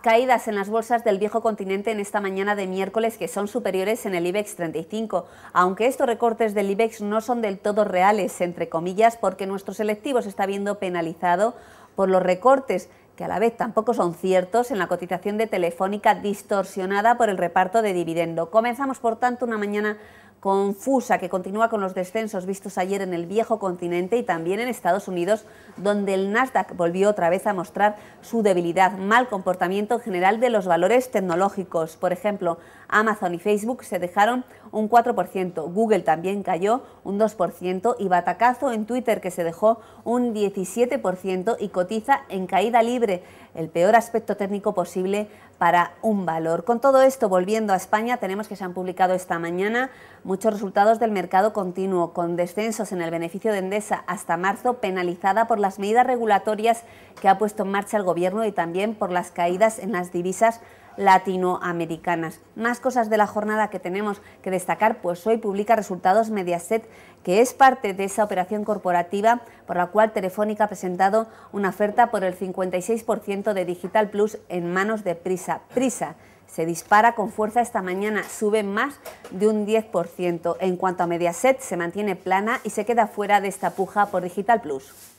caídas en las bolsas del viejo continente en esta mañana de miércoles que son superiores en el IBEX 35, aunque estos recortes del IBEX no son del todo reales, entre comillas, porque nuestro selectivo se está viendo penalizado por los recortes que a la vez tampoco son ciertos en la cotización de Telefónica distorsionada por el reparto de dividendo. Comenzamos, por tanto, una mañana confusa que continúa con los descensos vistos ayer en el viejo continente y también en Estados Unidos, donde el Nasdaq volvió otra vez a mostrar su debilidad, mal comportamiento general de los valores tecnológicos. Por ejemplo, Amazon y Facebook se dejaron un 4%, Google también cayó un 2% y batacazo en Twitter que se dejó un 17% y cotiza en caída libre, el peor aspecto técnico posible para un valor. Con todo esto, volviendo a España, tenemos que se han publicado esta mañana Muchos resultados del mercado continuo, con descensos en el beneficio de Endesa hasta marzo, penalizada por las medidas regulatorias que ha puesto en marcha el Gobierno y también por las caídas en las divisas latinoamericanas. Más cosas de la jornada que tenemos que destacar, pues hoy publica resultados Mediaset, que es parte de esa operación corporativa por la cual Telefónica ha presentado una oferta por el 56% de Digital Plus en manos de Prisa. Prisa se dispara con fuerza esta mañana, sube más de un 10%. En cuanto a Mediaset, se mantiene plana y se queda fuera de esta puja por Digital Plus.